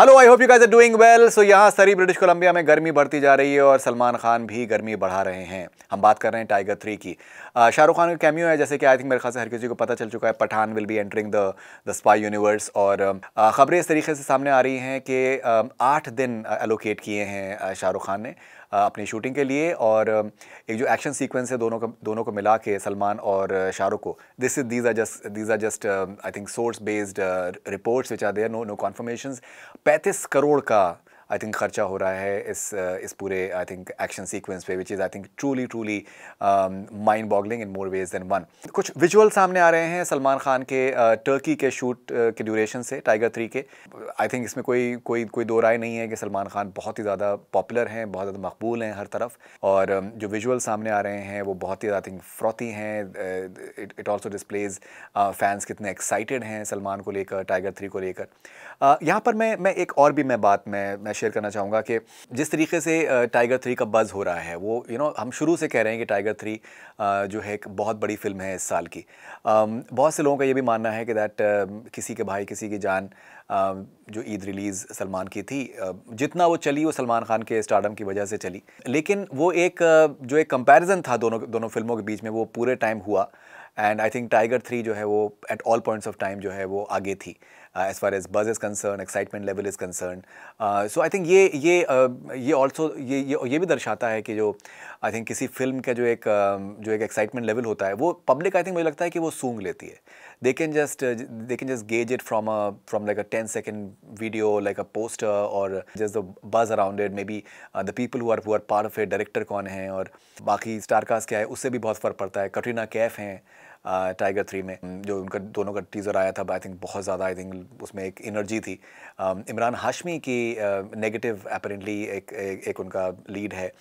Hello I hope you guys are doing well so यहाँ Surrey British Columbia में गर्मी बढ़ती जा रही है और सलमान खान भी गर्मी बढ़ा रहे हैं हम बात कर रहे हैं टाइगर थ्री की uh, शाहरुख खान का कैमियो है जैसे कि आई थिंक मेरे ख्याल से हर किसी को पता चल चुका है Pathaan will be entering the the spy universe और uh, ख़बरें इस तरीके से सामने आ रही हैं कि uh, आठ दिन एलोकेट किए हैं शाहरुख खान ने अपनी शूटिंग के लिए और एक जो एक्शन सीक्वेंस है दोनों को दोनों को मिला के सलमान और शाहरुख को this is these are just these are just I think source based reports which are there no no confirmation पैंतीस करोड़ का आई थिंक खर्चा हो रहा है इस इस पूरे आई थिंक एक्शन सीक्वेंस पे which is I think truly truly mind boggling in more ways than one कुछ विजुअल सामने आ रहे हैं सलमान खान के टर्की uh, के शूट uh, के ड्यूरेशन से टाइगर थ्री के आई थिंक इसमें कोई कोई कोई दो राय नहीं है कि सलमान खान बहुत ही ज़्यादा पॉपुलर हैं बहुत ज़्यादा मकबूल हैं हर तरफ और um, जो विजुअल सामने आ रहे हैं वो बहुत ही आई थिंक फ्रॉती हैं इट ऑल्सो डिस्प्लेज फैंस कितने एक्साइटेड हैं सलमान को लेकर टाइगर थ्री को लेकर uh, यहाँ पर मैं मैं एक और भी मैं बात मैं मैं शेयर करना चाहूँगा कि जिस तरीके से टाइगर थ्री का बज़ हो रहा है वो यू you नो know, हम शुरू से कह रहे हैं कि टाइगर थ्री जो है एक बहुत बड़ी फिल्म है इस साल की बहुत से लोगों का ये भी मानना है कि दैट किसी के भाई किसी की जान जो ईद रिलीज़ सलमान की थी जितना वो चली वो सलमान खान के स्टारडम की वजह से चली लेकिन वो एक जो एक कंपैरिजन था दोनों दोनों फिल्मों के बीच में वो पूरे टाइम हुआ and I think Tiger three जो है वो at all points of time जो है वो आगे थी as far as buzz is concern excitement level is concern so I think ये ये uh, ये ऑल्सो ये ये ये भी दर्शाता है कि जो आई थिंक किसी फिल्म का जो एक um, जो एक एक्साइटमेंट लेवल होता है वो पब्लिक आई थिंक मुझे लगता है कि वो सूंग लेती है they can just they can just gauge it from a from like a ten second video like a poster और just the buzz around maybe the people who are part of a director कौन है और बाकी star cast क्या है उससे भी बहुत फ़र्क पड़ता है कटरीना कैफ हैं टाइगर थ्री में हम्म, जो उनका दोनों का टीज़र आया था आई थिंक बहुत ज़्यादा आई थिंक उसमें एक एनर्जी थी um, इमरान हाशमी की नेगेटिव अपेरेंटली एक, एक एक उनका लीड है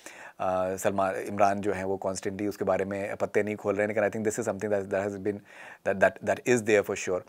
सलमान इमरान जो है वो कॉन्स्टेंटली उसके बारे में पत्ते नहीं खोल रहे हैं लेकिन I think this is something that has been that that is there for sure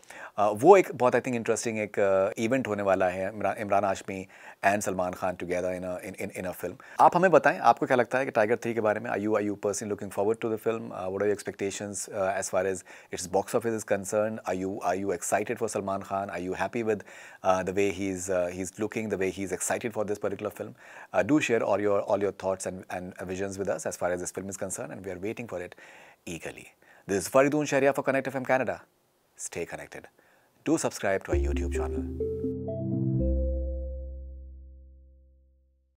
वो एक बहुत आई थिंक इंटरेस्टिंग एक इवेंट होने वाला है Imran Hashmi and Salman Khan together in in in a film आप हमें बताएं आपको क्या लगता है कि टाइगर थ्री के बारे में I you I you person looking forward to the film what are expectations as far far as its box office is concerned? Are you are you excited for Salman Khan? Are you happy with uh, the way he's uh, he's looking, the way he's excited for this particular film? Uh, do share all your all your thoughts and, and visions with us as far as this film is concerned, and we are waiting for it eagerly. This is Faridun Sharia for Connect FM Canada. Stay connected. Do subscribe to our YouTube channel.